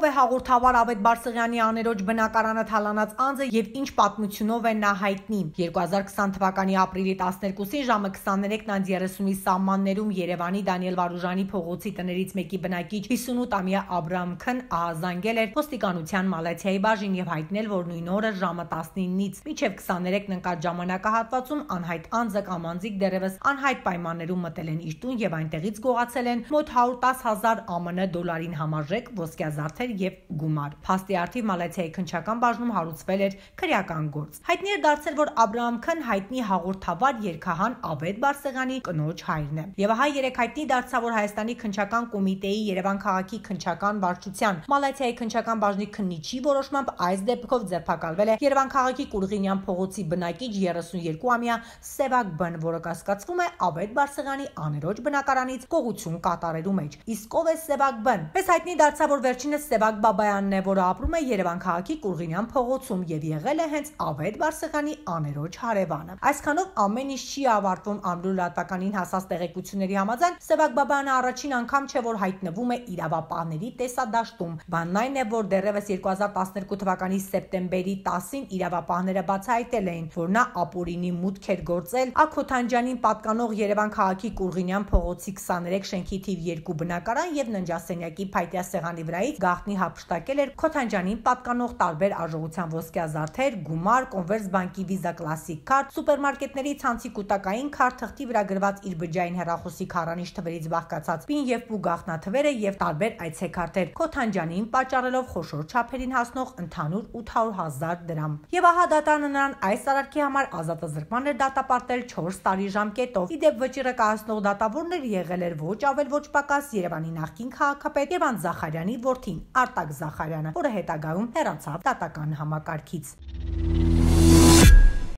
ով է հաղորդավար Ավետ Բարսեղյանի աներոջ բնակարանը թալանած անձը եւ ինչ պատմությունով է նա հայտնի։ 2020 թվականի ապրիլի 12-ին ժամը 23:30-ի սահմաններում Երևանի Դանիել Վարուժանի փողոցի տներից մեկի բնակիչ 58-ամյա Աբրահամ Քն ահազանգել էր ոստիկանության Մալաթիայի բաժին եւ հայտնել, որ նույն օրը ժամը 19-ից մինչեւ 23-ն ընկած ժամանակահատվածում անհայտ անձը կամ անձիկ դերևս անհայտ պայմաններում մտել են իր տուն եւ այնտեղից գողացել են մոտ 110 000 ԱՄՆ դոլարին համարժեք ոսկյազարդեր էր եւ գումար։ Փաստի արդիվ Մալայզիայի քնչական բաժնում հարուցվել էր քրեական գործ։ Հայտնի էր դարձել, որ Աբրահամ Քան հայտնի հաղորդավար երկհան Ավետ Բարսեղյանի կնոջ հայրն է։ Եվ հա երեք հայտնի դարձավ, որ Հայաստանի քնչական կոմիտեի Երևան քաղաքի քնչական վարչության Մալայզիայի քնչական բաժնի քննիչի որոշմամբ այս դեպքով ձերբակալվել է Երևան քաղաքի Կուրղինյան փողոցի բնակիչ 32-ամյա Սևակ Բն, որը կասկածվում է Ավետ Բարսեղյանի աներոջ բնակարանից կողություն կատարելու մեջ։ Իսկ ով է Սևակ Բն։ Պես հայտնի դարձավ, որ վերջինս Սևակ Բաբայանն է, որը ապրում է Երևան քաղաքի Կուրղինյան փողոցում եւ եղել է հենց Ավետ Բարսեղյանի աներոջ հարևանը։ Այսքանով ամեն ինչ չի ավարտվում Ամլու լատվականին հասած տեղեկությունների համաձայն Սևակ Բաբայանը առաջին անգամ չէ որ հայտնվում է իրավապահների տեսադաշտում։ Բանն այն է, որ դեռևս 2012 թվականի սեպտեմբերի 10-ին իրավապահները բացահայտել էին, որ նա ապօրինի մուտք էր գործել Ակոթանջանին պատկանող Երևան քաղաքի Կուրղինյան փողոցի 23 շենքի թիվ 2 բնակարան եւ ննջասենյակի փայտյա սեղանի վրայից գաղ գաղտնի հափշտակել էր Քոթանջանին պատկանող տարբեր արժողության ոսկյա զարդեր, գումար, Կոնվերս բանկի Visa Classic Card, սուպերմարկետների ցանցի կൂട്ടակային քար թղթի վրա գրված իր բջջային հեռախոսի քարանիշ թվերից բաղկացած պին եւ բու գաղտնաթվերը եւ տարբեր այցեքարտեր Քոթանջանին պատճառելով խոշոր չափերին հասնող ընդհանուր 800.000 դրամ։ Եվ ահա դատարանը նրան այս արարքի համար ազատազրկման էր դատապարտել 4 տարի ժամկետով։ Իդեպ վճիրը կահացնող դատավորն էր եղել էր ոչ ավել ոչ պակաս Երևանի նախկին քաղաքապետ Երևան Զախարյանի որդին Արտակ Զախարյանը, որը հետագայում հեռացավ դատական համակարգից։